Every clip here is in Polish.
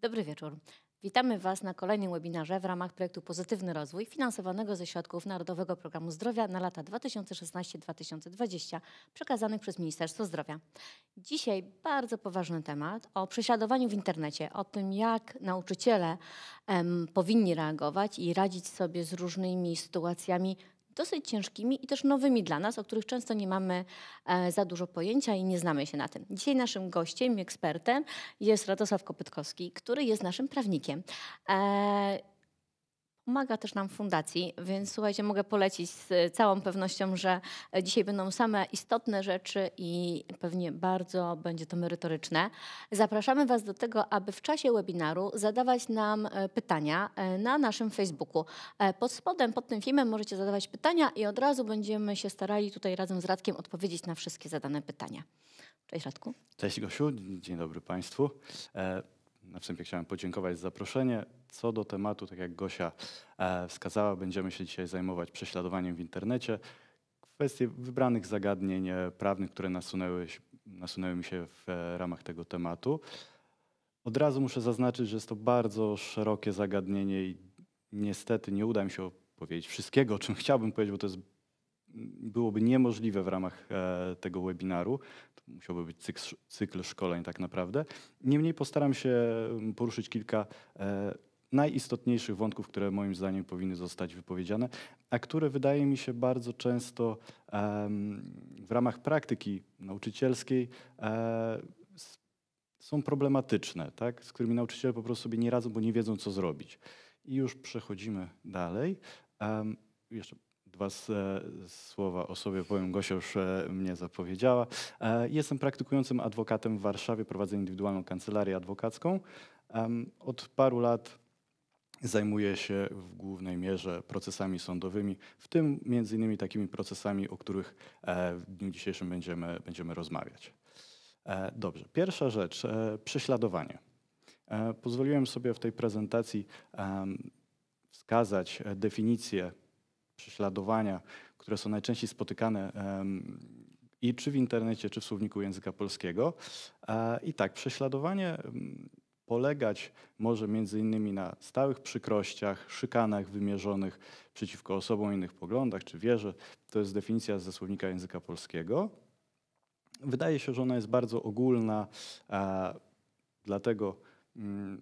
Dobry wieczór. Witamy Was na kolejnym webinarze w ramach projektu Pozytywny Rozwój finansowanego ze środków Narodowego Programu Zdrowia na lata 2016-2020 przekazanych przez Ministerstwo Zdrowia. Dzisiaj bardzo poważny temat o prześladowaniu w internecie, o tym jak nauczyciele em, powinni reagować i radzić sobie z różnymi sytuacjami dosyć ciężkimi i też nowymi dla nas, o których często nie mamy e, za dużo pojęcia i nie znamy się na tym. Dzisiaj naszym gościem i ekspertem jest Radosław Kopytkowski, który jest naszym prawnikiem. E, Pomaga też nam fundacji, więc słuchajcie, mogę polecić z całą pewnością, że dzisiaj będą same istotne rzeczy i pewnie bardzo będzie to merytoryczne. Zapraszamy Was do tego, aby w czasie webinaru zadawać nam e, pytania e, na naszym Facebooku. E, pod spodem, pod tym filmem możecie zadawać pytania i od razu będziemy się starali tutaj razem z Radkiem odpowiedzieć na wszystkie zadane pytania. Cześć Radku. Cześć Gosiu, dzień dobry Państwu na wstępie chciałem podziękować za zaproszenie. Co do tematu, tak jak Gosia e, wskazała, będziemy się dzisiaj zajmować prześladowaniem w internecie. Kwestie wybranych zagadnień e, prawnych, które nasunęły, nasunęły mi się w e, ramach tego tematu. Od razu muszę zaznaczyć, że jest to bardzo szerokie zagadnienie i niestety nie uda mi się powiedzieć wszystkiego, o czym chciałbym powiedzieć, bo to jest byłoby niemożliwe w ramach e, tego webinaru. To musiałby być cykl szkoleń tak naprawdę. Niemniej postaram się poruszyć kilka e, najistotniejszych wątków, które moim zdaniem powinny zostać wypowiedziane, a które wydaje mi się bardzo często w ramach praktyki nauczycielskiej e, są problematyczne, tak? z którymi nauczyciele po prostu sobie nie radzą, bo nie wiedzą, co zrobić. I już przechodzimy dalej. Um, jeszcze Dwa e, słowa o sobie powiem, Gosia już e, mnie zapowiedziała. E, jestem praktykującym adwokatem w Warszawie, prowadzę indywidualną kancelarię adwokacką. Od paru lat zajmuje się w głównej mierze procesami sądowymi, w tym między innymi takimi procesami, o których w dniu dzisiejszym będziemy, będziemy rozmawiać. Dobrze, pierwsza rzecz, prześladowanie. Pozwoliłem sobie w tej prezentacji wskazać definicję prześladowania, które są najczęściej spotykane i czy w internecie, czy w słowniku języka polskiego. E, I tak, prześladowanie polegać może między innymi na stałych przykrościach, szykanach wymierzonych przeciwko osobom o innych poglądach czy wierze. To jest definicja ze słownika języka polskiego. Wydaje się, że ona jest bardzo ogólna, e, dlatego mm,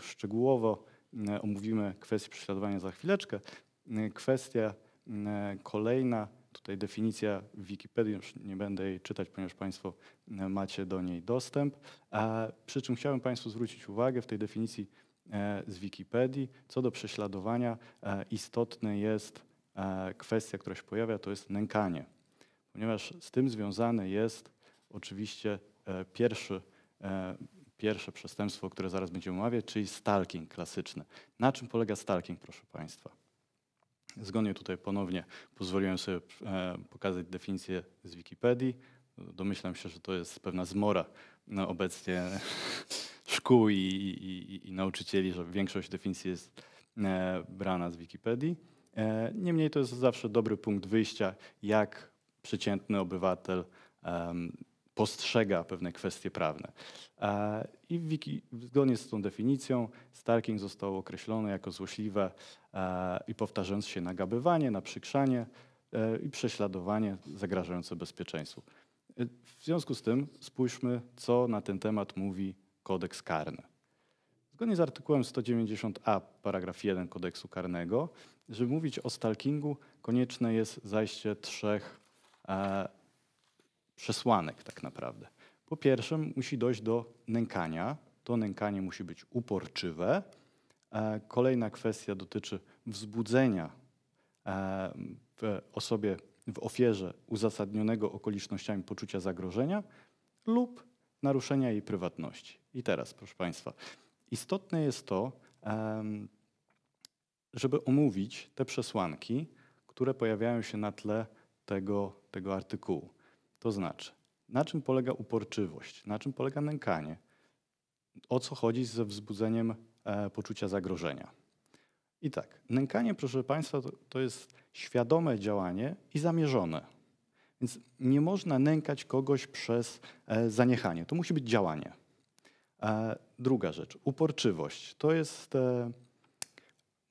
szczegółowo E, omówimy kwestię prześladowania za chwileczkę. E, kwestia e, kolejna, tutaj definicja w Wikipedii, już nie będę jej czytać, ponieważ Państwo macie do niej dostęp. A przy czym chciałbym Państwu zwrócić uwagę w tej definicji z Wikipedii, co do prześladowania istotne jest kwestia, która się pojawia, to jest nękanie. Ponieważ z tym związany jest oczywiście pierwszy pierwsze przestępstwo, które zaraz będziemy omawiać, czyli stalking klasyczny. Na czym polega stalking, proszę Państwa? Zgodnie tutaj ponownie pozwoliłem sobie e, pokazać definicję z Wikipedii. Domyślam się, że to jest pewna zmora no, obecnie szkół i, i, i nauczycieli, że większość definicji jest e, brana z Wikipedii. E, niemniej to jest zawsze dobry punkt wyjścia, jak przeciętny obywatel postrzega pewne kwestie prawne. I w Wiki, zgodnie z tą definicją stalking został określony jako złośliwe i powtarzające się nagabywanie, naprzykrzanie e, i prześladowanie zagrażające bezpieczeństwu. E, w związku z tym spójrzmy, co na ten temat mówi kodeks karny. Zgodnie z artykułem 190a, paragraf 1 kodeksu karnego, żeby mówić o stalkingu, konieczne jest zajście trzech przesłanek tak naprawdę. Po pierwsze, musi dojść do nękania. To nękanie musi być uporczywe. E, kolejna kwestia dotyczy wzbudzenia e, w osobie, w ofierze uzasadnionego okolicznościami poczucia zagrożenia lub naruszenia jej prywatności. I teraz, proszę Państwa, istotne jest to, e, żeby omówić te przesłanki, które pojawiają się na tle tego, tego artykułu. To znaczy, na czym polega uporczywość, na czym polega nękanie, o co chodzi ze wzbudzeniem e, poczucia zagrożenia. I tak, nękanie, proszę Państwa, to, to jest świadome działanie i zamierzone. Więc nie można nękać kogoś przez e, zaniechanie. To musi być działanie. E, druga rzecz, uporczywość. To jest e,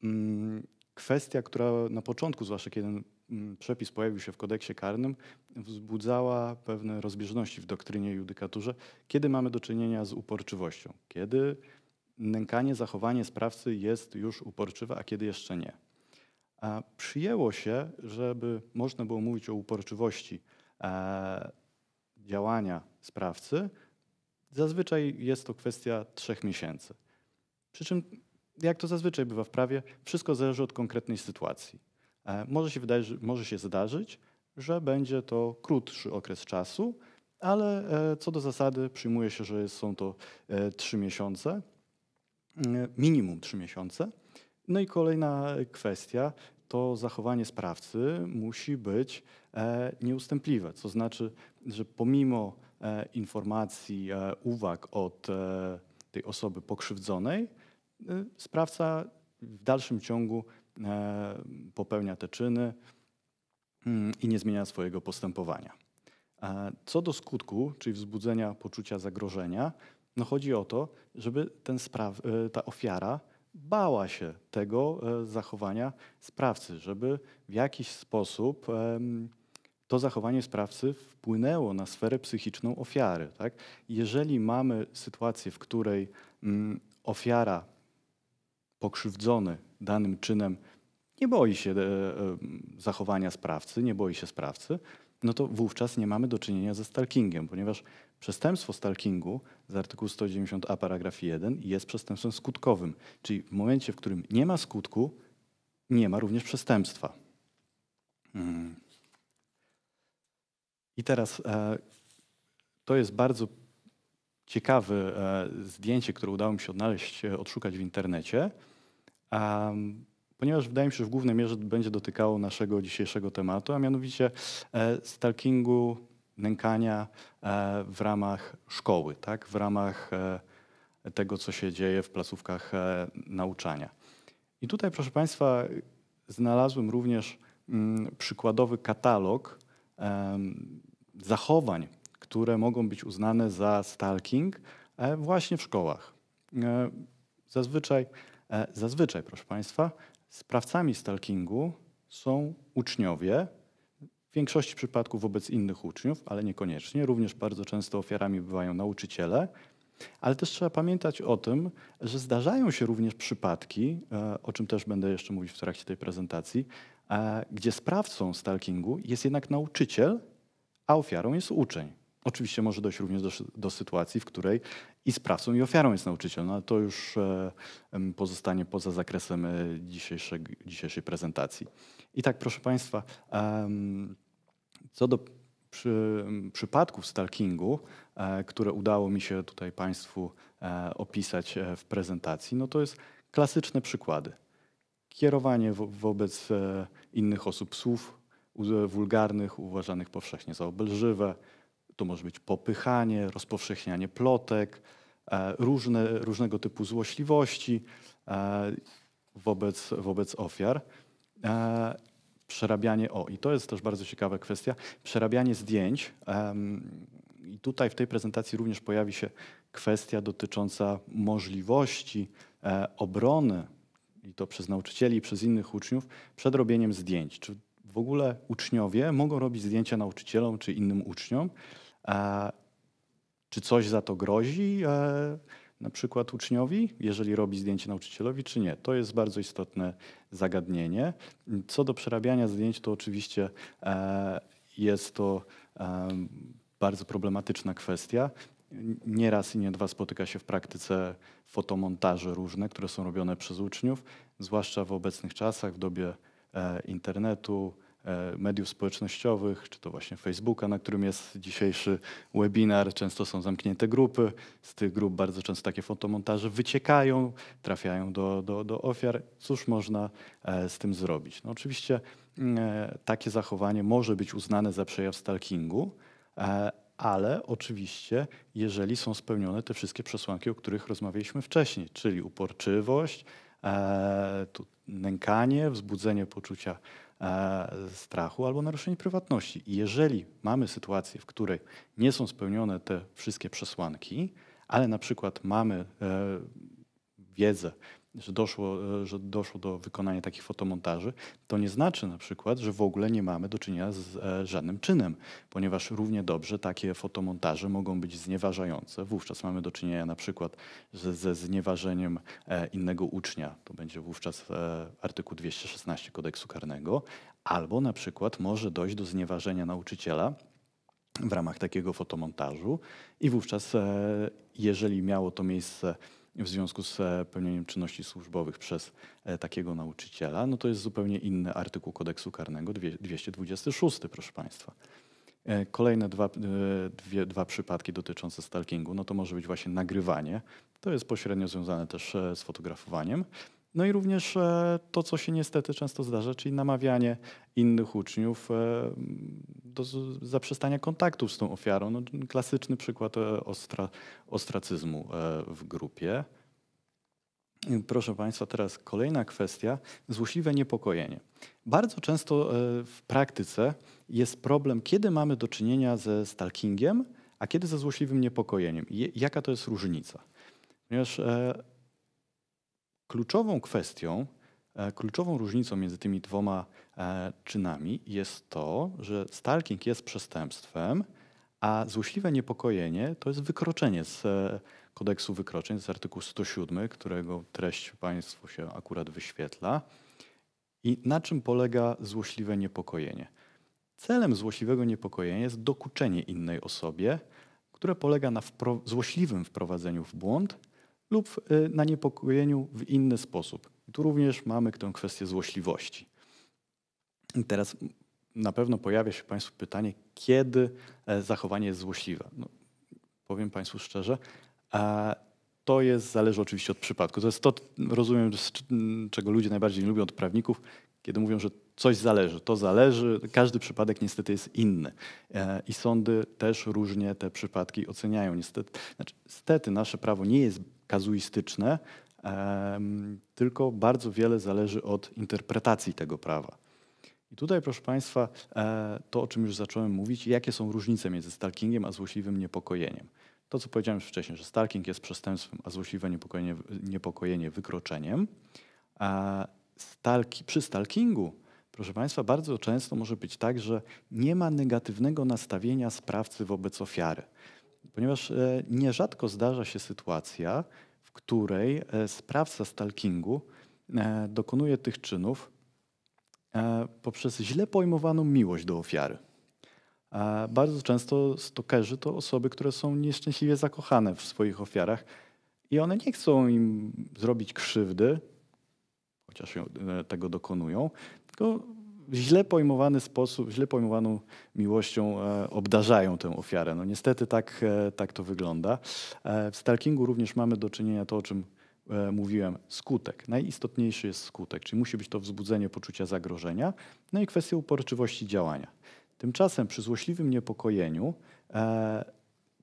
mm, kwestia, która na początku, zwłaszcza kiedy Mm, przepis pojawił się w kodeksie karnym, wzbudzała pewne rozbieżności w doktrynie i judykaturze, kiedy mamy do czynienia z uporczywością, kiedy nękanie, zachowanie sprawcy jest już uporczywe, a kiedy jeszcze nie. A przyjęło się, żeby można było mówić o uporczywości e, działania sprawcy, zazwyczaj jest to kwestia trzech miesięcy. Przy czym, jak to zazwyczaj bywa w prawie, wszystko zależy od konkretnej sytuacji. E, może się, wydarzy, może się zdarzyć, że będzie to krótszy okres czasu, ale e, co do zasady przyjmuje się, że są to e, trzy miesiące, mm, minimum trzy miesiące. No i kolejna kwestia to zachowanie sprawcy musi być nieustępliwe, co znaczy, że pomimo informacji, uwag od tej osoby pokrzywdzonej, sprawca w dalszym ciągu E, popełnia te czyny mm, i nie zmienia swojego postępowania. E, co do skutku, czyli wzbudzenia poczucia zagrożenia, no chodzi o to, żeby ten spraw, e, ta ofiara bała się tego zachowania sprawcy, żeby w jakiś sposób to zachowanie sprawcy wpłynęło na sferę psychiczną ofiary. Tak? Jeżeli mamy sytuację, w której mm, ofiara pokrzywdzony danym czynem nie boi się e, e, zachowania sprawcy, nie boi się sprawcy, no to wówczas nie mamy do czynienia ze stalkingiem, ponieważ przestępstwo stalkingu z artykułu 190a paragraf 1 jest przestępstwem skutkowym, czyli w momencie, w którym nie ma skutku, nie ma również przestępstwa. Hmm. I teraz e, to jest bardzo ciekawe e, zdjęcie, które udało mi się odnaleźć, e, odszukać w internecie, ponieważ wydaje mi się, że w głównej mierze będzie dotykało naszego dzisiejszego tematu, a mianowicie e, stalkingu, nękania w ramach szkoły, tak? w ramach tego, co się dzieje w placówkach nauczania. I tutaj, proszę Państwa, znalazłem również mm, przykładowy katalog zachowań które mogą być uznane za stalking e, właśnie w szkołach. E, zazwyczaj, e, zazwyczaj, proszę Państwa, sprawcami stalkingu są uczniowie, w większości przypadków wobec innych uczniów, ale niekoniecznie. Również bardzo często ofiarami bywają nauczyciele. Ale też trzeba pamiętać o tym, że zdarzają się również przypadki, o czym też będę jeszcze mówić w trakcie tej prezentacji, gdzie sprawcą stalkingu jest jednak nauczyciel, a ofiarą jest uczeń. Oczywiście może dojść również do, do, sytuacji, w której i sprawcą, i ofiarą jest nauczyciel, no ale to już e, pozostanie poza zakresem e, dzisiejszej prezentacji. I tak, proszę Państwa, co do przy, przypadków stalkingu, e, które udało mi się tutaj Państwu opisać w prezentacji, no to jest klasyczne przykłady. Kierowanie wo wobec innych osób słów wulgarnych, uważanych powszechnie za obelżywe, to może być popychanie, rozpowszechnianie plotek, e, różne, różnego typu złośliwości e, wobec, wobec ofiar. E, przerabianie, o i to jest też bardzo ciekawa kwestia, przerabianie zdjęć. I tutaj w tej prezentacji również pojawi się kwestia dotycząca możliwości obrony, i to przez nauczycieli, i przez innych uczniów, przed robieniem zdjęć. Czy w ogóle uczniowie mogą robić zdjęcia nauczycielom czy innym uczniom? E, czy coś za to grozi e, na przykład uczniowi, jeżeli robi zdjęcie nauczycielowi, czy nie? To jest bardzo istotne zagadnienie. Co do przerabiania zdjęć, to oczywiście e, jest to bardzo problematyczna kwestia. Nie raz i nie dwa spotyka się w praktyce fotomontaże różne, które są robione przez uczniów, zwłaszcza w obecnych czasach, w dobie internetu, E, mediów społecznościowych, czy to właśnie Facebooka, na którym jest dzisiejszy webinar. Często są zamknięte grupy. Z tych grup bardzo często takie fotomontaże wyciekają, trafiają do, do, do ofiar. Cóż można e, z tym zrobić? No oczywiście mm, e, takie zachowanie może być uznane za przejaw stalkingu, ale oczywiście, jeżeli są spełnione te wszystkie przesłanki, o których rozmawialiśmy wcześniej, czyli uporczywość, nękanie, wzbudzenie poczucia E, strachu albo naruszeń prywatności. I jeżeli mamy sytuację, w której nie są spełnione te wszystkie przesłanki, ale na przykład mamy e, wiedzę, że doszło, e, że doszło do wykonania takich fotomontaży, to nie znaczy na przykład, że w ogóle nie mamy do czynienia z e, żadnym czynem, ponieważ równie dobrze takie fotomontaże mogą być znieważające. Wówczas mamy do czynienia na przykład ze, ze znieważeniem e, innego ucznia, to będzie wówczas artykuł 216 kodeksu karnego, albo na przykład może dojść do znieważenia nauczyciela, w ramach takiego fotomontażu. I wówczas, jeżeli miało to miejsce w związku z e, pełnieniem czynności służbowych przez e, takiego nauczyciela, no to jest zupełnie inny artykuł kodeksu karnego, 226, proszę Państwa. E, kolejne dwa, dwie, dwa przypadki dotyczące stalkingu, no to może być właśnie nagrywanie, to jest pośrednio związane też z fotografowaniem, no i również e, to, co się niestety często zdarza, czyli namawianie innych uczniów e, do zaprzestania kontaktów z tą ofiarą. No, klasyczny przykład e, ostra, ostracyzmu w grupie. Proszę Państwa, teraz kolejna kwestia złośliwe niepokojenie. Bardzo często w praktyce jest problem, kiedy mamy do czynienia ze stalkingiem, a kiedy ze złośliwym niepokojeniem. Jaka to jest różnica? Ponieważ Kluczową kwestią, e, kluczową różnicą między tymi dwoma e, czynami jest to, że stalking jest przestępstwem, a złośliwe niepokojenie to jest wykroczenie z e, kodeksu wykroczeń, z artykułu 107, którego treść Państwu się akurat wyświetla. I na czym polega złośliwe niepokojenie? Celem złośliwego niepokojenia jest dokuczenie innej osobie, które polega na wpro złośliwym wprowadzeniu w błąd lub y, na niepokojeniu w inny sposób. tu również mamy tę kwestię złośliwości. I teraz na pewno pojawia się Państwu pytanie, kiedy e, zachowanie jest złośliwe. No, powiem Państwu szczerze, e, to jest, zależy oczywiście od przypadku. To jest to, rozumiem, czego ludzie najbardziej nie lubią od prawników, kiedy mówią, że coś zależy. To zależy, każdy przypadek niestety jest inny. E, I sądy też różnie te przypadki oceniają. Niestety, znaczy, niestety nasze prawo nie jest kazuistyczne, tylko bardzo wiele zależy od interpretacji tego prawa. I tutaj, proszę Państwa, e, to o czym już zacząłem mówić, jakie są różnice między stalkingiem a złośliwym niepokojeniem. To, co powiedziałem już wcześniej, że stalking jest przestępstwem, a złośliwe niepokojenie, niepokojenie wykroczeniem. E, Stalki, przy stalkingu Proszę Państwa, bardzo często może być tak, że nie ma negatywnego nastawienia sprawcy wobec ofiary, ponieważ e, nierzadko zdarza się sytuacja, w której e, sprawca stalkingu e, dokonuje tych czynów poprzez źle pojmowaną miłość do ofiary. Bardzo często stokerzy to osoby, które są nieszczęśliwie zakochane w swoich ofiarach i one nie chcą im zrobić krzywdy, chociaż e, tego dokonują, tylko w źle pojmowany sposób, źle pojmowaną miłością e, obdarzają tę ofiarę. No niestety tak, e, tak to wygląda. w stalkingu również mamy do czynienia to, o czym mówiłem, skutek. Najistotniejszy jest skutek, czyli musi być to wzbudzenie poczucia zagrożenia, no i kwestia uporczywości działania. Tymczasem przy złośliwym niepokojeniu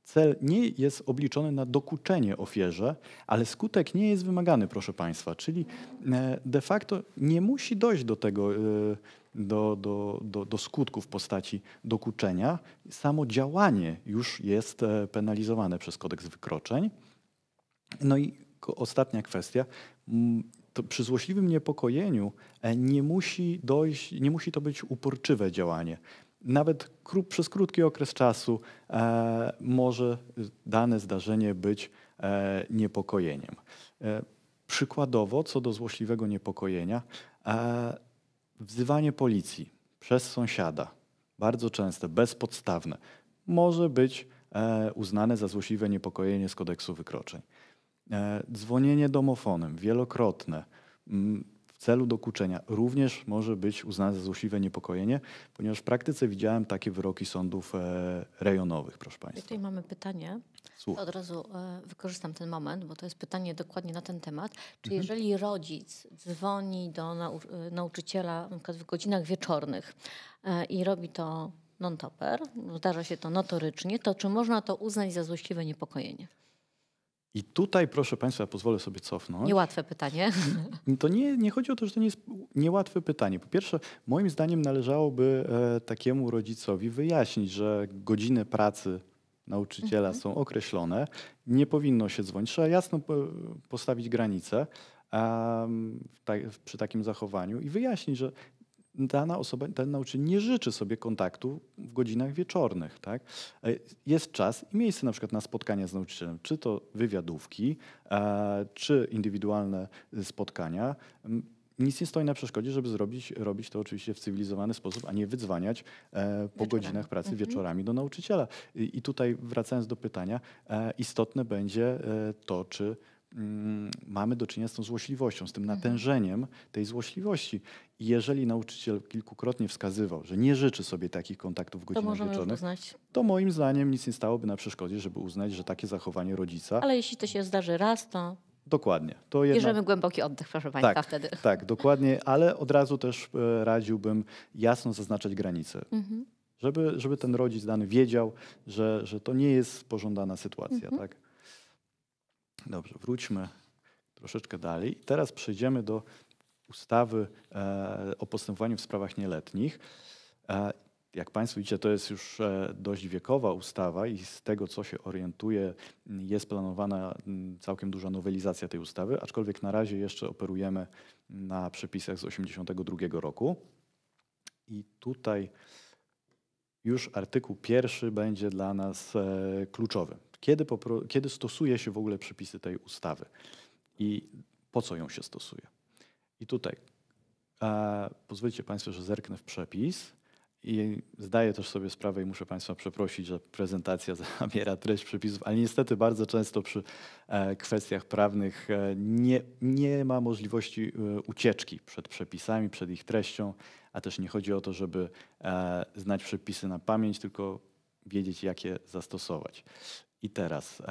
Cel nie jest obliczony na dokuczenie ofierze, ale skutek nie jest wymagany, proszę Państwa. Czyli e, de facto nie musi dojść do tego, e, do, do, do, do skutku w postaci dokuczenia. Samo działanie już jest e, penalizowane przez kodeks wykroczeń. No i ostatnia kwestia. To przy złośliwym niepokojeniu nie musi, dojść, nie musi to być uporczywe działanie nawet kró, przez krótki okres czasu e, może dane zdarzenie być e, niepokojeniem. E, przykładowo, co do złośliwego niepokojenia, e, wzywanie policji przez sąsiada, bardzo częste, bezpodstawne, może być e, uznane za złośliwe niepokojenie z kodeksu wykroczeń. E, dzwonienie domofonem wielokrotne, m, celu dokuczenia również może być uznane za złośliwe niepokojenie, ponieważ w praktyce widziałem takie wyroki sądów e, rejonowych, proszę Państwa. tutaj mamy pytanie. Od razu e, wykorzystam ten moment, bo to jest pytanie dokładnie na ten temat. Czy mhm. jeżeli rodzic dzwoni do nau e, nauczyciela na w godzinach wieczornych e, i robi to non-topper, zdarza się to notorycznie, to czy można to uznać za złośliwe niepokojenie? I tutaj, proszę Państwa, pozwolę sobie cofnąć. Niełatwe pytanie. To nie, nie chodzi o to, że to nie jest niełatwe pytanie. Po pierwsze, moim zdaniem należałoby e, takiemu rodzicowi wyjaśnić, że godziny pracy nauczyciela mhm. są określone, nie powinno się dzwonić. Trzeba jasno postawić granice ta, przy takim zachowaniu i wyjaśnić, że dana osoba, ten nauczyciel nie życzy sobie kontaktu w godzinach wieczornych. Tak? E, jest czas i miejsce na przykład na spotkania z nauczycielem, czy to wywiadówki, e, czy indywidualne y, spotkania. Nic nie stoi na przeszkodzie, żeby zrobić, robić to oczywiście w cywilizowany sposób, a nie wydzwaniać e, po godzinach pracy mhm. wieczorami do nauczyciela. I, tutaj wracając do pytania, istotne będzie to, czy Mm, mamy do czynienia z tą złośliwością, z tym mhm. natężeniem tej złośliwości. I jeżeli nauczyciel kilkukrotnie wskazywał, że nie życzy sobie takich kontaktów w godzinach to wieczornych, to moim zdaniem nic nie stałoby na przeszkodzie, żeby uznać, że takie zachowanie rodzica... Ale jeśli to się zdarzy raz, to... Dokładnie. To Bierzemy głęboki oddech, proszę Państwa, tak, wtedy. Tak, dokładnie, ale od razu też e, radziłbym jasno zaznaczać granice. Mhm. Żeby, żeby ten rodzic dany wiedział, że, że to nie jest pożądana sytuacja. Mhm. Tak? Dobrze, wróćmy troszeczkę dalej. Teraz przejdziemy do ustawy e, o postępowaniu w sprawach nieletnich. E, jak Państwo widzicie, to jest już e, dość wiekowa ustawa i z tego, co się orientuję, jest planowana całkiem duża nowelizacja tej ustawy, aczkolwiek na razie jeszcze operujemy na przepisach z 1982 roku. I tutaj już artykuł pierwszy będzie dla nas kluczowy. Kiedy, kiedy stosuje się w ogóle przepisy tej ustawy i po co ją się stosuje? I tutaj e, pozwólcie Państwo, że zerknę w przepis. I zdaję też sobie sprawę i muszę Państwa przeprosić, że prezentacja zabiera treść przepisów, ale niestety bardzo często przy e, kwestiach prawnych e, nie, nie ma możliwości e, ucieczki przed przepisami, przed ich treścią, a też nie chodzi o to, żeby znać przepisy na pamięć, tylko wiedzieć, jak je zastosować i teraz.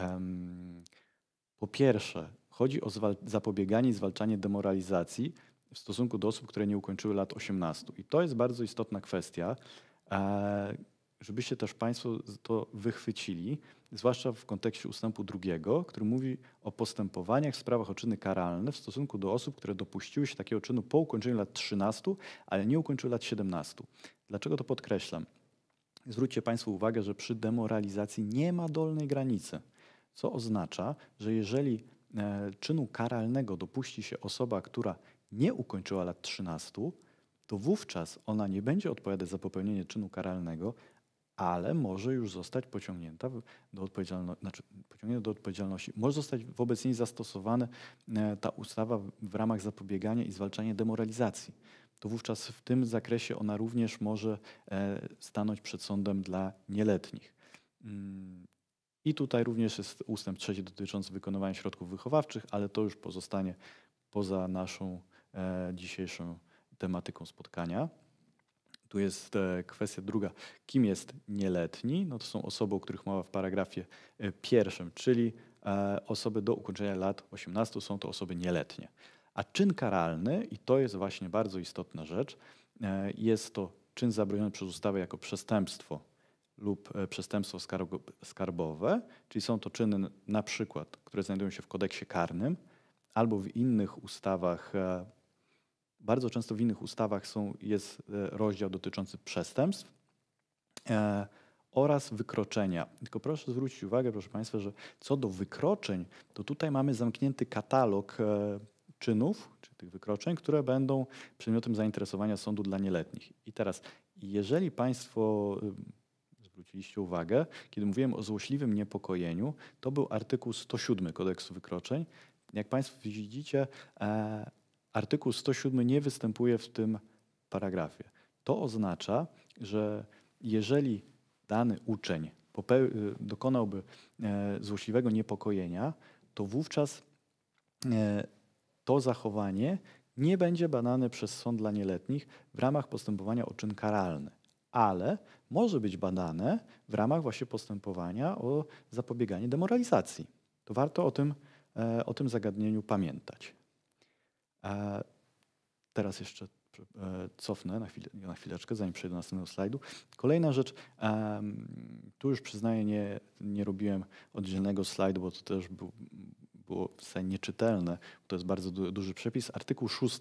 Po pierwsze, chodzi o zapobieganie i zwalczanie demoralizacji w stosunku do osób, które nie ukończyły lat 18. I to jest bardzo istotna kwestia, e, żebyście też Państwo to wychwycili, zwłaszcza w kontekście ustępu drugiego, który mówi o postępowaniach w sprawach o czyny karalne w stosunku do osób, które dopuściły się takiego czynu po ukończeniu lat 13, ale nie ukończyły lat 17. Dlaczego to podkreślam? Zwróćcie Państwo uwagę, że przy demoralizacji nie ma dolnej granicy, co oznacza, że jeżeli e, czynu karalnego dopuści się osoba, która nie ukończyła lat 13, to wówczas ona nie będzie odpowiadać za popełnienie czynu karalnego, ale może już zostać pociągnięta do, znaczy, pociągnięta do odpowiedzialności. Może zostać wobec niej zastosowana e, ta ustawa w ramach zapobiegania i zwalczania demoralizacji to wówczas w tym zakresie ona również może e, stanąć przed sądem dla nieletnich. Mm, I tutaj również jest ustęp trzeci dotyczący wykonywania środków wychowawczych, ale to już pozostanie poza naszą e, dzisiejszą tematyką spotkania. Tu jest e, kwestia druga. Kim jest nieletni? No to są osoby, o których mowa w paragrafie pierwszym, czyli osoby do ukończenia lat 18 są to osoby nieletnie. A czyn karalny, i to jest właśnie bardzo istotna rzecz, e, jest to czyn zabroniony przez ustawę jako przestępstwo lub e, przestępstwo skarbowe, czyli są to czyny na przykład, które znajdują się w kodeksie karnym albo w innych ustawach. E, bardzo często w innych ustawach są, jest rozdział dotyczący przestępstw oraz wykroczenia. Tylko proszę zwrócić uwagę, proszę Państwa, że co do wykroczeń, to tutaj mamy zamknięty katalog czynów, czy tych wykroczeń, które będą przedmiotem zainteresowania sądu dla nieletnich. I teraz, jeżeli Państwo y, zwróciliście uwagę, kiedy mówiłem o złośliwym niepokojeniu, to był artykuł 107 kodeksu wykroczeń. Jak Państwo widzicie, e, artykuł 107 nie występuje w tym paragrafie. To oznacza, że jeżeli dany uczeń y, dokonałby e, złośliwego niepokojenia, to wówczas e, to zachowanie nie będzie badane przez sąd dla nieletnich w ramach postępowania o czyn karalny, ale może być badane w ramach właśnie postępowania o zapobieganie demoralizacji. To warto o tym, e, o tym zagadnieniu pamiętać. E, teraz jeszcze e, cofnę na, chwilę, na chwileczkę, zanim przejdę do następnego slajdu. Kolejna rzecz, tu już przyznaję, nie, nie robiłem oddzielnego slajdu, bo to też był, było w sensie nieczytelne, to jest bardzo du duży przepis. Artykuł 6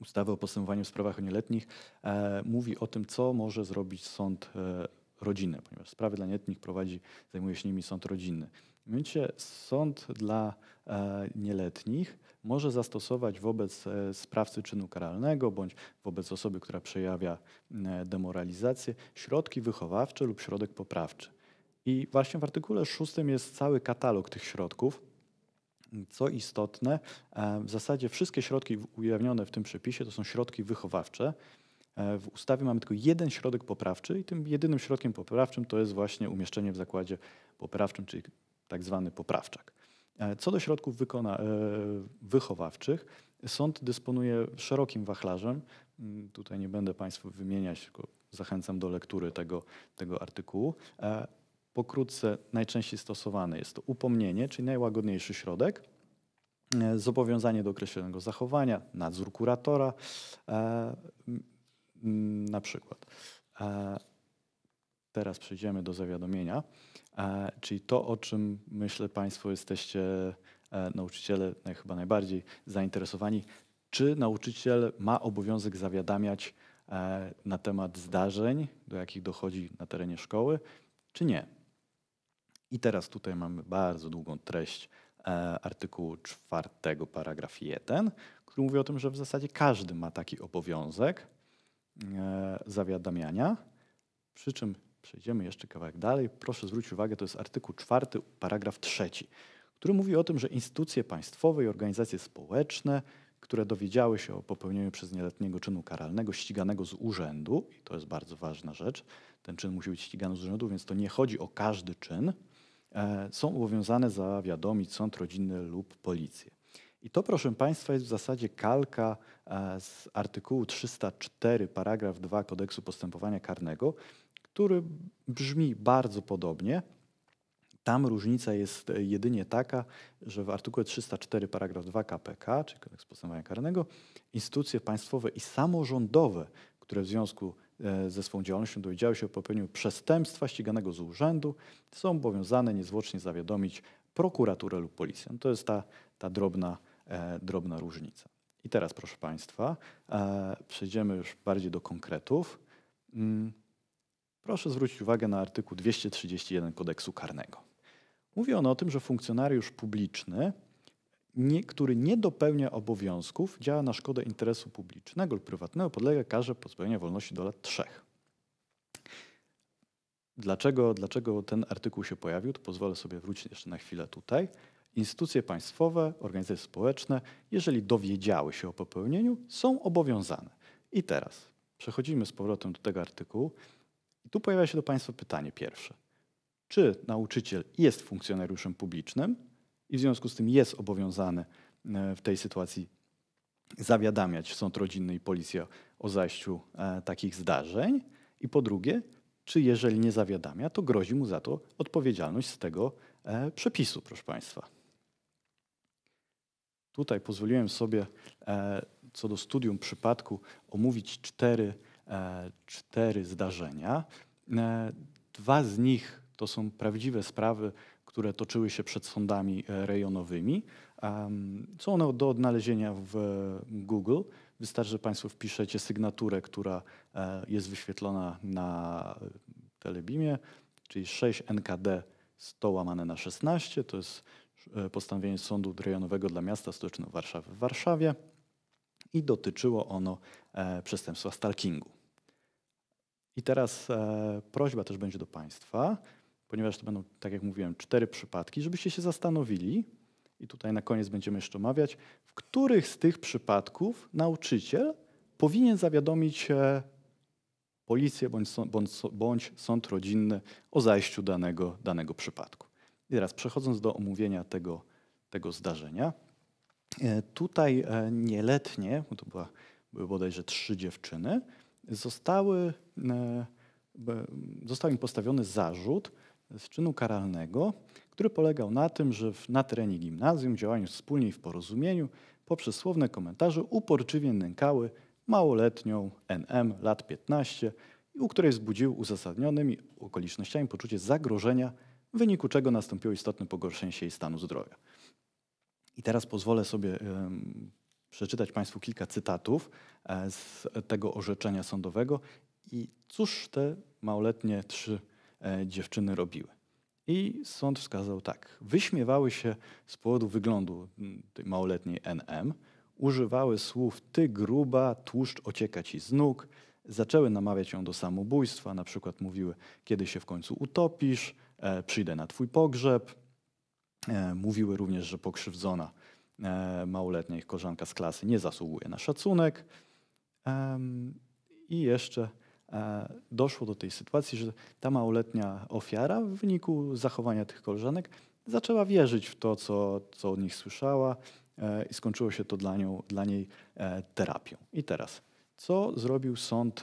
ustawy o postępowaniu w sprawach o nieletnich e, mówi o tym, co może zrobić sąd e, ponieważ sprawy dla nieletnich prowadzi, zajmuje się nimi sąd rodzinny. W momencie sąd dla e, nieletnich może zastosować wobec e, sprawcy czynu karalnego bądź wobec osoby, która przejawia e, demoralizację, środki wychowawcze lub środek poprawczy. I właśnie w artykule 6 jest cały katalog tych środków, co istotne, e, w zasadzie wszystkie środki ujawnione w tym przepisie to są środki wychowawcze. E, w ustawie mamy tylko jeden środek poprawczy i tym jedynym środkiem poprawczym to jest właśnie umieszczenie w zakładzie poprawczym, czyli tak zwany poprawczak. E, co do środków wykona, wychowawczych, sąd dysponuje szerokim wachlarzem. Mm, tutaj nie będę Państwu wymieniać, tylko zachęcam do lektury tego, tego artykułu Pokrótce najczęściej stosowane jest to upomnienie, czyli najłagodniejszy środek, e, zobowiązanie do określonego zachowania, nadzór kuratora e, na przykład. E, teraz przejdziemy do zawiadomienia, czyli to, o czym myślę Państwo jesteście, nauczyciele chyba najbardziej zainteresowani, czy nauczyciel ma obowiązek zawiadamiać na temat zdarzeń, do jakich dochodzi na terenie szkoły, czy nie. I teraz tutaj mamy bardzo długą treść e, artykułu 4 paragraf 1, który mówi o tym, że w zasadzie każdy ma taki obowiązek e, zawiadamiania, przy czym przejdziemy jeszcze kawałek dalej. Proszę zwrócić uwagę, to jest artykuł 4 paragraf 3, który mówi o tym, że instytucje państwowe i organizacje społeczne które dowiedziały się o popełnieniu przez nieletniego czynu karalnego, ściganego z urzędu, i to jest bardzo ważna rzecz, ten czyn musi być ścigany z urzędu, więc to nie chodzi o każdy czyn, E, są obowiązane zawiadomić sąd rodzinny lub policję. I to, proszę Państwa, jest w zasadzie kalka e, z artykułu 304, paragraf 2 kodeksu postępowania karnego, który brzmi bardzo podobnie. Tam różnica jest e, jedynie taka, że w artykule 304 paragraf 2 KPK, czyli Kodeks Postępowania Karnego, instytucje państwowe i samorządowe, które w związku z E, ze swą działalnością dowiedziały się o popełnieniu przestępstwa ściganego z urzędu, są obowiązane niezwłocznie zawiadomić prokuraturę lub policję. No to jest ta, ta drobna, e, drobna różnica. I teraz, proszę Państwa, e, przejdziemy już bardziej do konkretów. Mm, proszę zwrócić uwagę na artykuł 231 kodeksu karnego. Mówi on o tym, że funkcjonariusz publiczny nie, który nie dopełnia obowiązków, działa na szkodę interesu publicznego lub prywatnego, podlega karze pozbawienia wolności do lat trzech. Dlaczego, dlaczego ten artykuł się pojawił, to pozwolę sobie wrócić jeszcze na chwilę tutaj. Instytucje państwowe, organizacje społeczne, jeżeli dowiedziały się o popełnieniu, są obowiązane. I teraz przechodzimy z powrotem do tego artykułu. I tu pojawia się do Państwa pytanie pierwsze. Czy nauczyciel jest funkcjonariuszem publicznym? i w związku z tym jest obowiązany e, w tej sytuacji zawiadamiać sąd rodzinny i policja o zajściu e, takich zdarzeń. I po drugie, czy jeżeli nie zawiadamia, to grozi mu za to odpowiedzialność z tego e, przepisu, proszę Państwa. Tutaj pozwoliłem sobie co do studium przypadku omówić cztery, cztery zdarzenia. Dwa z nich to są prawdziwe sprawy które toczyły się przed sądami e, rejonowymi. Są one do odnalezienia w Google. Wystarczy, że Państwo wpiszecie sygnaturę, która e, jest wyświetlona na Telebimie, czyli 6 NKD 100 łamane na 16. To jest e, postanowienie Sądu Rejonowego dla Miasta Stołecznego Warszawy w Warszawie i dotyczyło ono przestępstwa stalkingu. I teraz prośba też będzie do Państwa ponieważ to będą, tak jak mówiłem, cztery przypadki, żebyście się zastanowili, i tutaj na koniec będziemy jeszcze omawiać, w których z tych przypadków nauczyciel powinien zawiadomić policję bądź, sąd, bądź, bądź sąd rodzinny o zajściu danego, danego przypadku. I teraz przechodząc do omówienia tego, tego zdarzenia, e, tutaj e, nieletnie, bo to była, były bodajże trzy dziewczyny, zostały, e, został im postawiony zarzut, z czynu karalnego, który polegał na tym, że na terenie gimnazjum, działając wspólnie i w porozumieniu, poprzez słowne komentarze uporczywie nękały małoletnią NM lat 15, u której wzbudził uzasadnionymi okolicznościami poczucie zagrożenia, w wyniku czego nastąpiło istotne pogorszenie się jej stanu zdrowia. I teraz pozwolę sobie przeczytać Państwu kilka cytatów e, z tego orzeczenia sądowego. I cóż te małoletnie trzy E, dziewczyny robiły. I sąd wskazał tak. Wyśmiewały się z powodu wyglądu mm, tej małoletniej NM, używały słów ty gruba, tłuszcz ocieka ci z nóg, zaczęły namawiać ją do samobójstwa, na przykład mówiły, kiedy się w końcu utopisz, e, przyjdę na twój pogrzeb. E, mówiły również, że pokrzywdzona e, małoletnia ich korzanka z klasy nie zasługuje na szacunek. I jeszcze E, doszło do tej sytuacji, że ta małoletnia ofiara w wyniku zachowania tych koleżanek zaczęła wierzyć w to, co, co od nich słyszała e, i skończyło się to dla, nią, dla niej e, terapią. I teraz, co zrobił sąd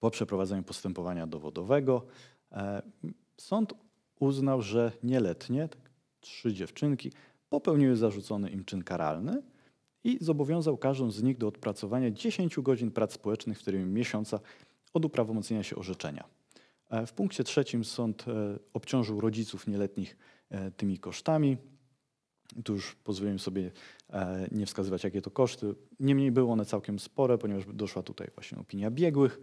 po przeprowadzeniu postępowania dowodowego? Sąd uznał, że nieletnie, tak, trzy dziewczynki, popełniły zarzucony im czyn karalny, i zobowiązał każdą z nich do odpracowania 10 godzin prac społecznych w terminie miesiąca od uprawomocnienia się orzeczenia. E, w punkcie trzecim sąd e, obciążył rodziców nieletnich e, tymi kosztami. Tu już pozwolimy sobie nie wskazywać, jakie to koszty. Niemniej były one całkiem spore, ponieważ doszła tutaj właśnie opinia biegłych,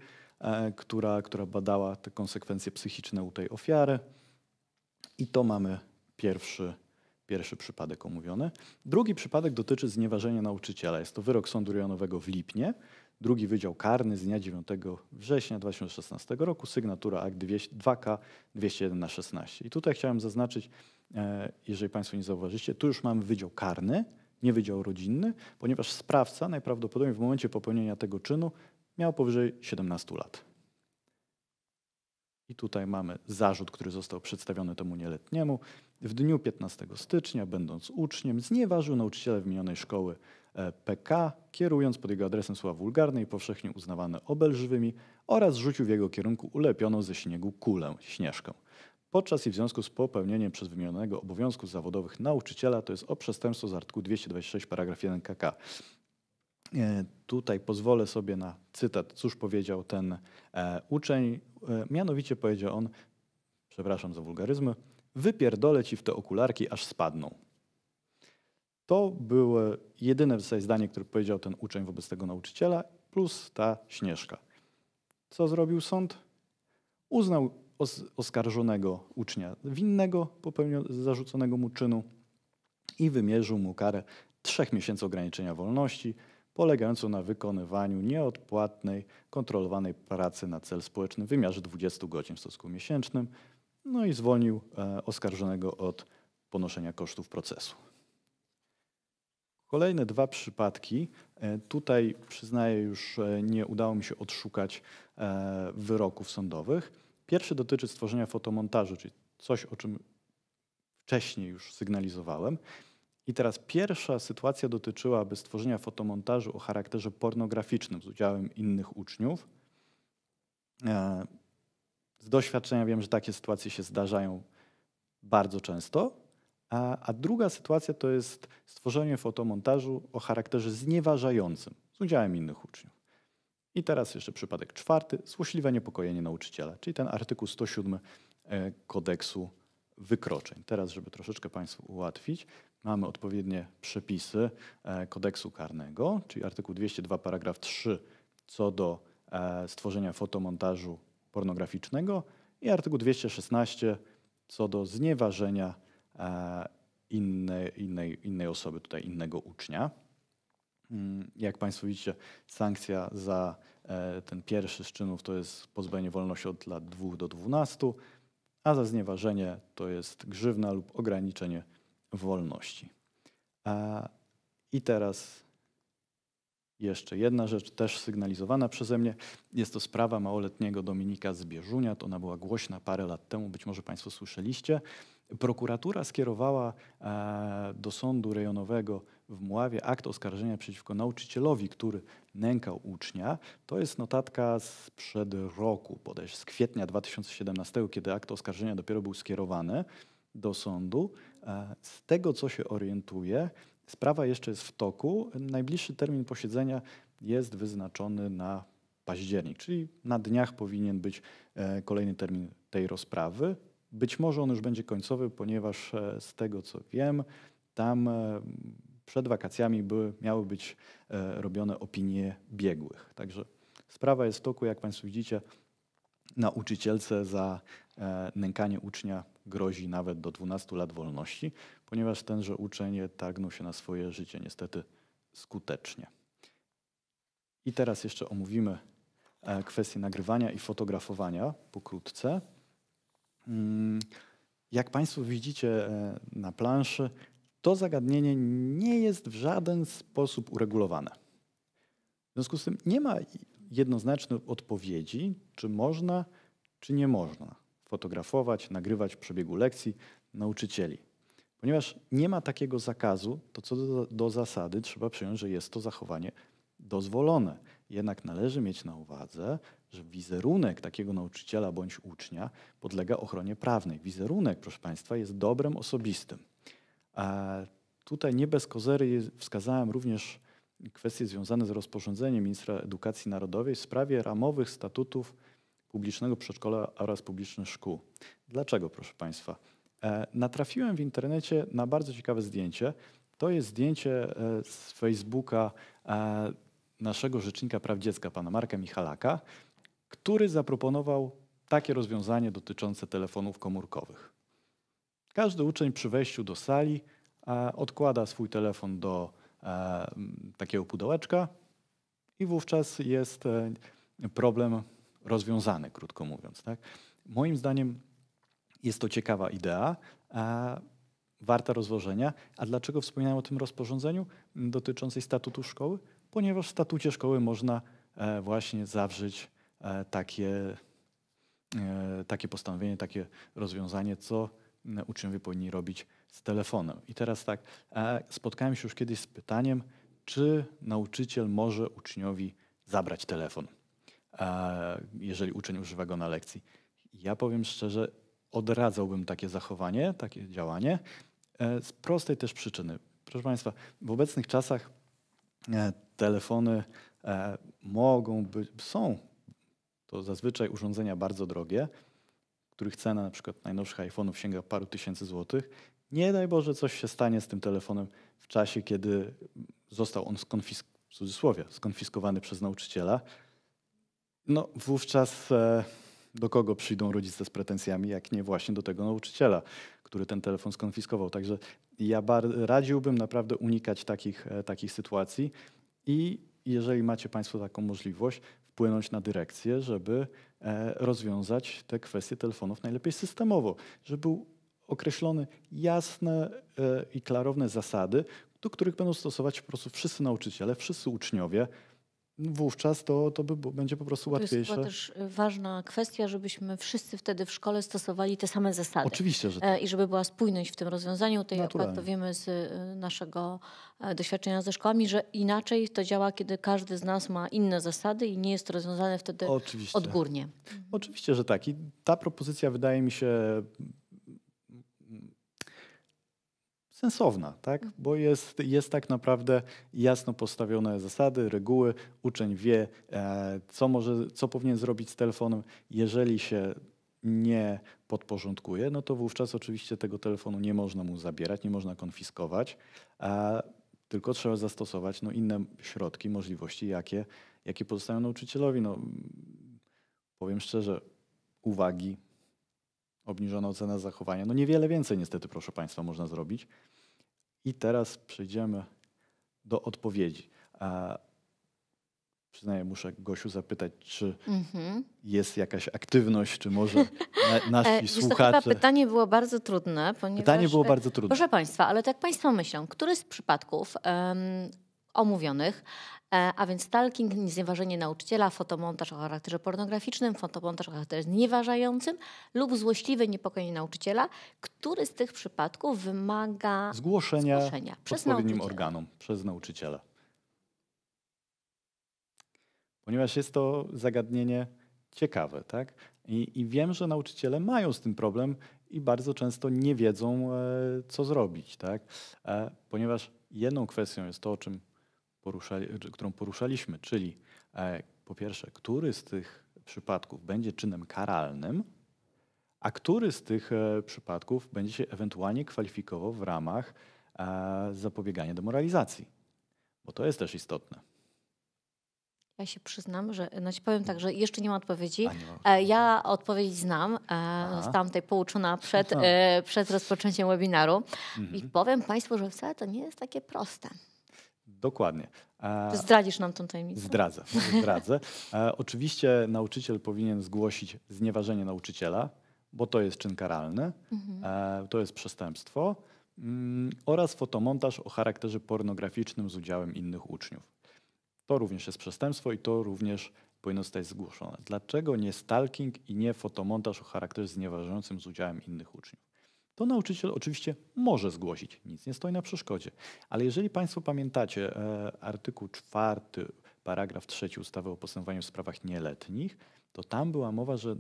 która, która badała te konsekwencje psychiczne u tej ofiary. I to mamy pierwszy Pierwszy przypadek omówiony. Drugi przypadek dotyczy znieważenia nauczyciela. Jest to wyrok sądu rejonowego w Lipnie. Drugi Wydział Karny z dnia 9 września 2016 roku, sygnatura akt 2K 201 na 16. I tutaj chciałem zaznaczyć, e, jeżeli Państwo nie zauważycie, tu już mamy Wydział Karny, nie Wydział Rodzinny, ponieważ sprawca najprawdopodobniej w momencie popełnienia tego czynu miał powyżej 17 lat. I tutaj mamy zarzut, który został przedstawiony temu nieletniemu. W dniu 15 stycznia, będąc uczniem, znieważył nauczyciela wymienionej szkoły e, PK, kierując pod jego adresem słowa wulgarne i powszechnie uznawane obelżywymi oraz rzucił w jego kierunku ulepioną ze śniegu kulę, śnieżką. Podczas i w związku z popełnieniem przez wymienionego obowiązków zawodowych nauczyciela, to jest o przestępstwo z artykułu 226 paragraf 1 KK. E, tutaj pozwolę sobie na cytat, cóż powiedział ten e, uczeń. Mianowicie powiedział on, przepraszam za wulgaryzmy, wypierdolę ci w te okularki, aż spadną. To było jedyne w zasadzie zdanie, które powiedział ten uczeń wobec tego nauczyciela, plus ta śnieżka. Co zrobił sąd? Uznał oskarżonego ucznia winnego zarzuconego mu czynu i wymierzył mu karę trzech miesięcy ograniczenia wolności, polegającą na wykonywaniu nieodpłatnej, kontrolowanej pracy na cel społeczny w wymiarze 20 godzin w stosunku miesięcznym, no i zwolnił e, oskarżonego od ponoszenia kosztów procesu. Kolejne dwa przypadki. E, tutaj przyznaję już e, nie udało mi się odszukać wyroków sądowych. Pierwszy dotyczy stworzenia fotomontażu, czyli coś, o czym wcześniej już sygnalizowałem. I teraz pierwsza sytuacja dotyczyłaby stworzenia fotomontażu o charakterze pornograficznym z udziałem innych uczniów z doświadczenia wiem, że takie sytuacje się zdarzają bardzo często. A, a druga sytuacja to jest stworzenie fotomontażu o charakterze znieważającym z udziałem innych uczniów. I teraz jeszcze przypadek czwarty, złośliwe niepokojenie nauczyciela, czyli ten artykuł 107 e, kodeksu wykroczeń. Teraz, żeby troszeczkę Państwu ułatwić, mamy odpowiednie przepisy e, kodeksu karnego, czyli artykuł 202 paragraf 3 co do e, stworzenia fotomontażu pornograficznego i artykuł 216 co do znieważenia e, innej, innej, innej osoby, tutaj innego ucznia. Mm, jak Państwo widzicie, sankcja za e, ten pierwszy z czynów to jest pozbawienie wolności od lat 2 do 12, a za znieważenie to jest grzywna lub ograniczenie wolności. E, I teraz jeszcze jedna rzecz, też sygnalizowana przeze mnie, jest to sprawa małoletniego Dominika z Bieżunia. To ona była głośna parę lat temu, być może Państwo słyszeliście. Prokuratura skierowała e, do sądu rejonowego w Mławie akt oskarżenia przeciwko nauczycielowi, który nękał ucznia. To jest notatka sprzed roku, bodajże z kwietnia 2017, kiedy akt oskarżenia dopiero był skierowany do sądu. E, z tego, co się orientuje, Sprawa jeszcze jest w toku. Najbliższy termin posiedzenia jest wyznaczony na październik, czyli na dniach powinien być e, kolejny termin tej rozprawy. Być może on już będzie końcowy, ponieważ e, z tego co wiem, tam e, przed wakacjami były, miały być robione opinie biegłych. Także sprawa jest w toku, jak Państwo widzicie, nauczycielce za nękanie ucznia grozi nawet do 12 lat wolności ponieważ tenże uczeń targnął się na swoje życie niestety skutecznie. I teraz jeszcze omówimy e, kwestię nagrywania i fotografowania pokrótce. Mm, jak Państwo widzicie e, na planszy, to zagadnienie nie jest w żaden sposób uregulowane. W związku z tym nie ma jednoznacznej odpowiedzi, czy można, czy nie można fotografować, nagrywać przebiegu lekcji nauczycieli. Ponieważ nie ma takiego zakazu, to co do, do zasady trzeba przyjąć, że jest to zachowanie dozwolone. Jednak należy mieć na uwadze, że wizerunek takiego nauczyciela bądź ucznia podlega ochronie prawnej. Wizerunek, proszę Państwa, jest dobrem osobistym. A tutaj nie bez kozery wskazałem również kwestie związane z rozporządzeniem ministra edukacji narodowej w sprawie ramowych statutów publicznego przedszkola oraz publicznych szkół. Dlaczego, proszę Państwa? E, natrafiłem w internecie na bardzo ciekawe zdjęcie. To jest zdjęcie e, z Facebooka e, naszego rzecznika praw dziecka, pana Marka Michalaka, który zaproponował takie rozwiązanie dotyczące telefonów komórkowych. Każdy uczeń przy wejściu do sali odkłada swój telefon do takiego pudełeczka i wówczas jest problem rozwiązany, krótko mówiąc. Tak? Moim zdaniem jest to ciekawa idea, warta rozważenia. A dlaczego wspominałem o tym rozporządzeniu dotyczącej statutu szkoły? Ponieważ w statucie szkoły można e, właśnie zawrzeć e, takie, e, takie postanowienie, takie rozwiązanie, co uczniowie powinni robić z telefonem. I teraz tak, spotkałem się już kiedyś z pytaniem, czy nauczyciel może uczniowi zabrać telefon, jeżeli uczeń używa go na lekcji. Ja powiem szczerze, odradzałbym takie zachowanie, takie działanie e, z prostej też przyczyny. Proszę Państwa, w obecnych czasach e, telefony e, mogą być, są to zazwyczaj urządzenia bardzo drogie, których cena na przykład najnowszych iPhone'ów sięga paru tysięcy złotych. Nie daj Boże coś się stanie z tym telefonem w czasie, kiedy został on skonfisk w cudzysłowie, skonfiskowany przez nauczyciela. No wówczas do kogo przyjdą rodzice z pretensjami, jak nie właśnie do tego nauczyciela, który ten telefon skonfiskował. Także ja radziłbym naprawdę unikać takich, e, takich sytuacji i jeżeli macie Państwo taką możliwość, wpłynąć na dyrekcję, żeby e, rozwiązać te kwestie telefonów najlepiej systemowo, żeby był określone jasne e, i klarowne zasady, do których będą stosować po prostu wszyscy nauczyciele, wszyscy uczniowie, wówczas to, to by, będzie po prostu łatwiejsze. To jest też y, ważna kwestia, żebyśmy wszyscy wtedy w szkole stosowali te same zasady. Oczywiście, że e, tak. I żeby była spójność w tym rozwiązaniu. Tutaj akurat to wiemy z y, naszego e, doświadczenia ze szkołami, że inaczej to działa, kiedy każdy z nas ma inne zasady i nie jest to rozwiązane wtedy Oczywiście. odgórnie. Oczywiście, że tak. I ta propozycja wydaje mi się sensowna, tak? Mhm. bo jest, jest tak naprawdę jasno postawione zasady, reguły. Uczeń wie, e, co, może, co powinien zrobić z telefonem. Jeżeli się nie podporządkuje, no to wówczas oczywiście tego telefonu nie można mu zabierać, nie można konfiskować, tylko trzeba zastosować no, inne środki, możliwości, jakie, jakie pozostają nauczycielowi. No, powiem szczerze, uwagi, obniżona ocena zachowania. No niewiele więcej niestety, proszę Państwa, można zrobić. I teraz przejdziemy do odpowiedzi. A przyznaję, muszę Gosiu zapytać, czy mhm. jest jakaś aktywność, czy może na, nasi e, słuchacze... To pytanie było bardzo trudne, ponieważ... Pytanie było bardzo trudne. Proszę Państwa, ale tak Państwo myślą, który z przypadków um, omówionych, e, a więc stalking, znieważenie nauczyciela, fotomontaż o charakterze pornograficznym, fotomontaż o charakterze znieważającym lub złośliwe niepokojenie nauczyciela, który z tych przypadków wymaga zgłoszenia, zgłoszenia przez odpowiednim organom, przez nauczyciela. Ponieważ jest to zagadnienie ciekawe, tak? I, I, wiem, że nauczyciele mają z tym problem i bardzo często nie wiedzą, e, co zrobić, tak? E, ponieważ jedną kwestią jest to, o czym poruszali, którą poruszaliśmy, czyli e, po pierwsze, który z tych przypadków będzie czynem karalnym, a który z tych e, przypadków będzie się ewentualnie kwalifikował w ramach e, zapobiegania demoralizacji. Bo to jest też istotne. Ja się przyznam, że znaczy powiem tak, że jeszcze nie ma odpowiedzi. Ja odpowiedź znam, zostałam tutaj pouczona przed, przed rozpoczęciem webinaru mhm. i powiem Państwu, że wcale to nie jest takie proste. Dokładnie. E, zdradzisz nam tą tajemnicę? Zdradzę. zdradzę. E, oczywiście nauczyciel powinien zgłosić znieważenie nauczyciela, bo to jest czyn karalny, mhm. E, to jest przestępstwo mm, oraz fotomontaż o charakterze pornograficznym z udziałem innych uczniów. To również jest przestępstwo i to również powinno zostać zgłoszone. Dlaczego nie stalking i nie fotomontaż o charakterze znieważającym z udziałem innych uczniów? to nauczyciel oczywiście może zgłosić, nic nie stoi na przeszkodzie. Ale jeżeli Państwo pamiętacie e, artykuł 4, paragraf 3 ustawy o postępowaniu w sprawach nieletnich, to tam była mowa, że e,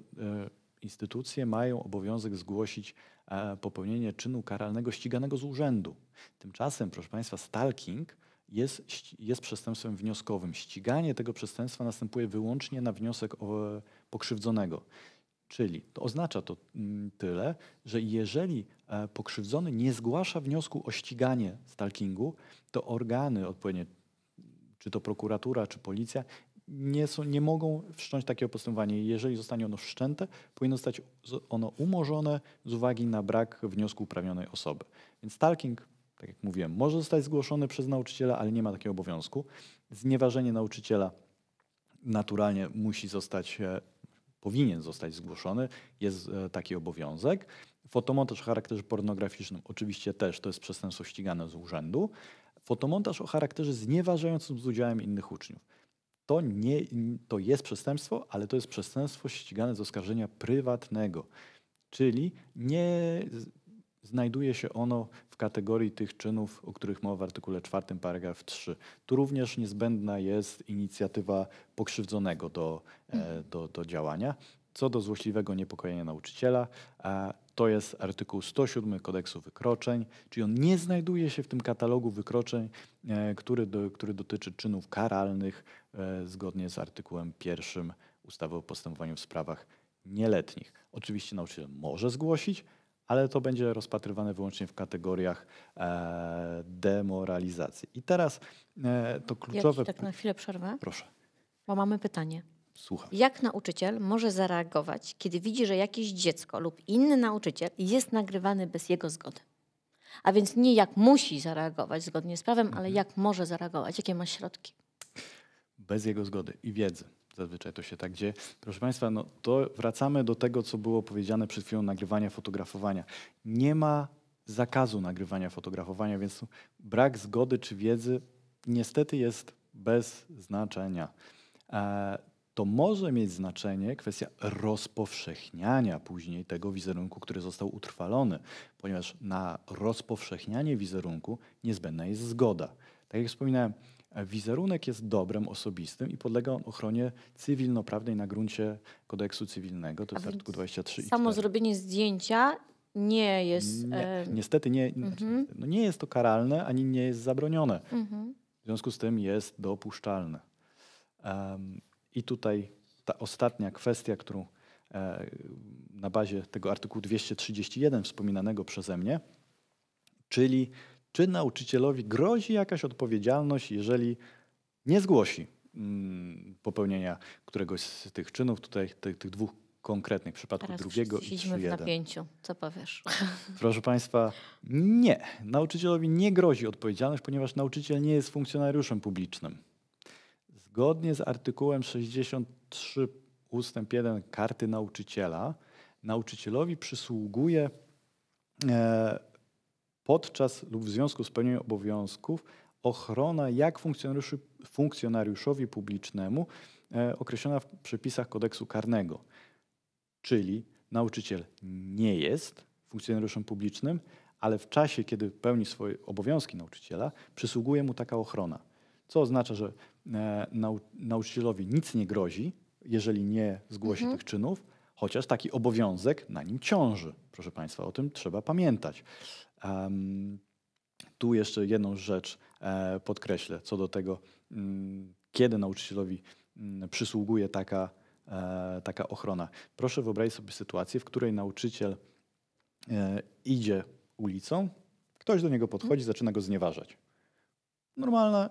instytucje mają obowiązek zgłosić e, popełnienie czynu karalnego ściganego z urzędu. Tymczasem, proszę Państwa, stalking jest, jest przestępstwem wnioskowym. Ściganie tego przestępstwa następuje wyłącznie na wniosek o, e, pokrzywdzonego. Czyli to oznacza to mm, tyle, że jeżeli e, pokrzywdzony nie zgłasza wniosku o ściganie stalkingu, to organy odpowiednie, czy to prokuratura, czy policja, nie, są, nie mogą wszcząć takiego postępowania. Jeżeli zostanie ono wszczęte, powinno zostać ono umorzone z uwagi na brak wniosku uprawnionej osoby. Więc stalking, tak jak mówiłem, może zostać zgłoszony przez nauczyciela, ale nie ma takiego obowiązku. Znieważenie nauczyciela naturalnie musi zostać e, powinien zostać zgłoszony, jest e, taki obowiązek. Fotomontaż o charakterze pornograficznym oczywiście też to jest przestępstwo ścigane z urzędu. Fotomontaż o charakterze znieważającym z udziałem innych uczniów. To, nie, to jest przestępstwo, ale to jest przestępstwo ścigane z oskarżenia prywatnego. Czyli nie znajduje się ono w kategorii tych czynów, o których mowa w artykule 4 paragraf 3. Tu również niezbędna jest inicjatywa pokrzywdzonego do, e, do, do działania. Co do złośliwego niepokojenia nauczyciela, to jest artykuł 107 kodeksu wykroczeń, czyli on nie znajduje się w tym katalogu wykroczeń, e, który, do, który dotyczy czynów karalnych e, zgodnie z artykułem 1 ustawy o postępowaniu w sprawach nieletnich. Oczywiście nauczyciel może zgłosić, ale to będzie rozpatrywane wyłącznie w kategoriach e, demoralizacji. I teraz e, to kluczowe. Ja tak na chwilę przerwę. Proszę. Bo mamy pytanie. Słucham. Jak nauczyciel może zareagować, kiedy widzi, że jakieś dziecko lub inny nauczyciel jest nagrywany bez jego zgody? A więc nie jak musi zareagować zgodnie z prawem, mhm. ale jak może zareagować, jakie ma środki? Bez jego zgody i wiedzy. Zazwyczaj to się tak dzieje. Proszę Państwa, no to wracamy do tego, co było powiedziane przed chwilą nagrywania, fotografowania. Nie ma zakazu nagrywania, fotografowania, więc brak zgody czy wiedzy niestety jest bez znaczenia. E, to może mieć znaczenie kwestia rozpowszechniania później tego wizerunku, który został utrwalony, ponieważ na rozpowszechnianie wizerunku niezbędna jest zgoda. Tak jak wspominałem, Wizerunek jest dobrem osobistym i podlega on ochronie cywilnoprawnej na gruncie kodeksu cywilnego, to jest artykuł 23. Samo zrobienie zdjęcia nie jest. Nie, e, niestety nie, mhm. Znaczy, no nie jest to karalne ani nie jest zabronione. Mhm. W związku z tym jest dopuszczalne. Um, I tutaj ta ostatnia kwestia, którą e, na bazie tego artykułu 231 wspominanego przeze mnie, czyli czy nauczycielowi grozi jakaś odpowiedzialność, jeżeli nie zgłosi mm, popełnienia któregoś z tych czynów, tutaj tych, tych dwóch konkretnych przypadków Teraz drugiego i trzy jeden. w napięciu. Co powiesz? Proszę Państwa, nie. Nauczycielowi nie grozi odpowiedzialność, ponieważ nauczyciel nie jest funkcjonariuszem publicznym. Zgodnie z artykułem 63 ustęp 1 karty nauczyciela, nauczycielowi przysługuje e, podczas lub w związku z pełnieniem obowiązków ochrona jak funkcjonariuszy, funkcjonariuszowi publicznemu e, określona w przepisach kodeksu karnego. Czyli nauczyciel nie jest funkcjonariuszem publicznym, ale w czasie, kiedy pełni swoje obowiązki nauczyciela, przysługuje mu taka ochrona. Co oznacza, że e, nau, nauczycielowi nic nie grozi, jeżeli nie zgłosi mhm. tych czynów, chociaż taki obowiązek na nim ciąży. Proszę Państwa, o tym trzeba pamiętać. Tu jeszcze jedną rzecz e, podkreślę co do tego, mm, kiedy nauczycielowi mm, przysługuje taka, e, taka ochrona. Proszę wyobrazić sobie sytuację, w której nauczyciel e, idzie ulicą, ktoś do niego podchodzi, mhm. zaczyna go znieważać. Normalna,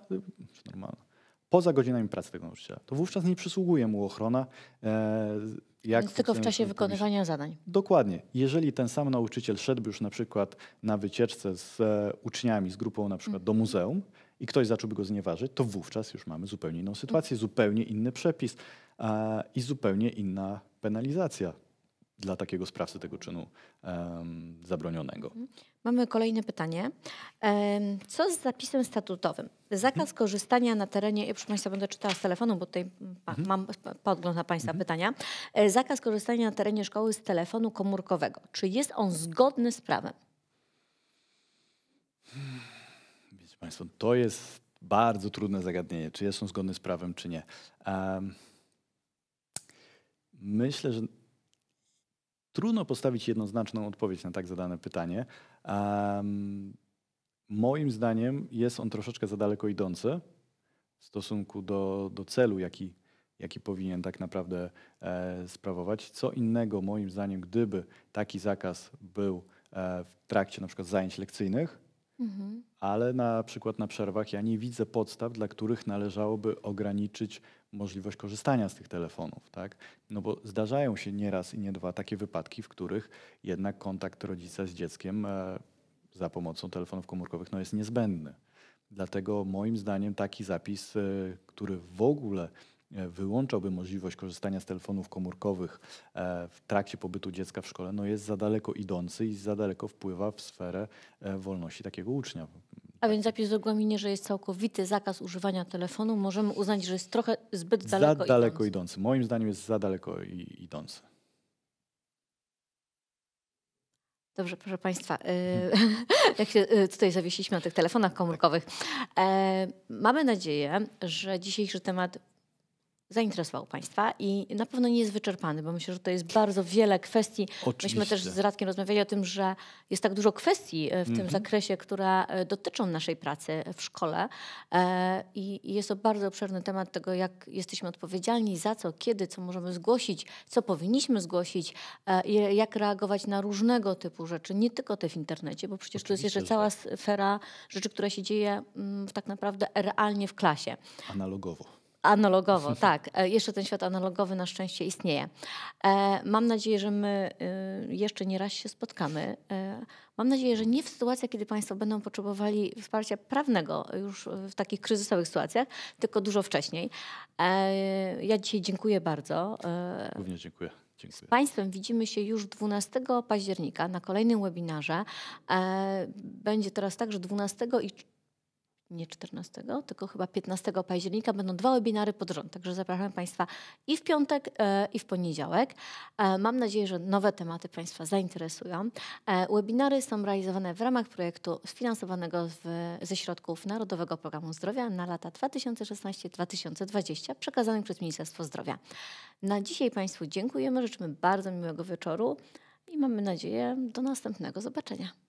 normalna. Poza godzinami pracy tego nauczyciela. To wówczas nie przysługuje mu ochrona jak tylko w czasie wykonywania zadań. Dokładnie. Jeżeli ten sam nauczyciel szedłby już na przykład na wycieczce z e, uczniami, z grupą na przykład mm. do mhm. muzeum i ktoś zacząłby go znieważyć, to wówczas już mamy zupełnie inną mhm. sytuację, mm. zupełnie inny przepis e, i zupełnie inna penalizacja dla takiego sprawcy tego czynu um, zabronionego. Mhm. Mamy kolejne pytanie. co z zapisem statutowym? Zakaz hmm. korzystania na terenie, ja proszę Państwa będę czytała z telefonu, bo tutaj hmm. mam podgląd na Państwa hmm. pytania. E, zakaz korzystania na terenie szkoły z telefonu komórkowego. Czy jest on zgodny z prawem? Wiecie Państwo, to jest bardzo trudne zagadnienie. Czy jest on zgodny z prawem, czy nie. Um, myślę, że Trudno postawić jednoznaczną odpowiedź na tak zadane pytanie. Um, moim zdaniem jest on troszeczkę za daleko idący w stosunku do, do celu, jaki, jaki powinien tak naprawdę e, sprawować. Co innego, moim zdaniem, gdyby taki zakaz był e, w trakcie na przykład zajęć lekcyjnych, Mhm. Ale na przykład na przerwach ja nie widzę podstaw, dla których należałoby ograniczyć możliwość korzystania z tych telefonów. Tak? No bo zdarzają się nie raz i nie dwa takie wypadki, w których jednak kontakt rodzica z dzieckiem e, za pomocą telefonów komórkowych no, jest niezbędny. Dlatego moim zdaniem taki zapis, e, który w ogóle E, wyłączałby możliwość korzystania z telefonów komórkowych e, w trakcie pobytu dziecka w szkole, no jest za daleko idący i za daleko wpływa w sferę e, wolności takiego ucznia. A więc zapis w regulaminie, że jest całkowity zakaz używania telefonu, możemy uznać, że jest trochę zbyt daleko idący. Za daleko idący. idący. Moim zdaniem jest za daleko idący. Dobrze, proszę Państwa, jak się tutaj zawiesiliśmy na tych telefonach komórkowych. Mamy nadzieję, że dzisiejszy temat zainteresował Państwa i na pewno nie jest wyczerpany, bo myślę, że to jest bardzo wiele kwestii. Oczywiście. Myśmy też z Radkiem rozmawiali o tym, że jest tak dużo kwestii e, w mm -hmm. tym mhm. zakresie, które e, dotyczą naszej pracy w szkole e, i jest to bardzo obszerny temat tego, jak jesteśmy odpowiedzialni za co, kiedy, co możemy zgłosić, co powinniśmy zgłosić, jak reagować na różnego typu rzeczy, nie tylko te w internecie, bo przecież Oczywiście, to jest jeszcze cała tak. sfera rzeczy, która się dzieje mm, tak naprawdę realnie w klasie. Analogowo. Analogowo, tak. E, jeszcze ten świat analogowy na szczęście istnieje. E, mam nadzieję, że my y, jeszcze nie raz się spotkamy. E, mam nadzieję, że nie w sytuacjach, kiedy Państwo będą potrzebowali wsparcia prawnego już w takich kryzysowych sytuacjach, tylko dużo wcześniej. Ja dzisiaj dziękuję bardzo. Również dziękuję. Dziękuję. Z Państwem widzimy się już 12 października na kolejnym webinarze. Będzie teraz także 12 i nie 14, tylko chyba 15 października będą dwa webinary pod rząd. Także zapraszam Państwa i w piątek, e, i w poniedziałek. E, mam nadzieję, że nowe tematy Państwa zainteresują. E, webinary są realizowane w ramach projektu sfinansowanego w, ze środków Narodowego Programu Zdrowia na lata 2016-2020 przekazanych przez Ministerstwo Zdrowia. Na dzisiaj Państwu dziękujemy, życzymy bardzo miłego wieczoru i mamy nadzieję do następnego zobaczenia.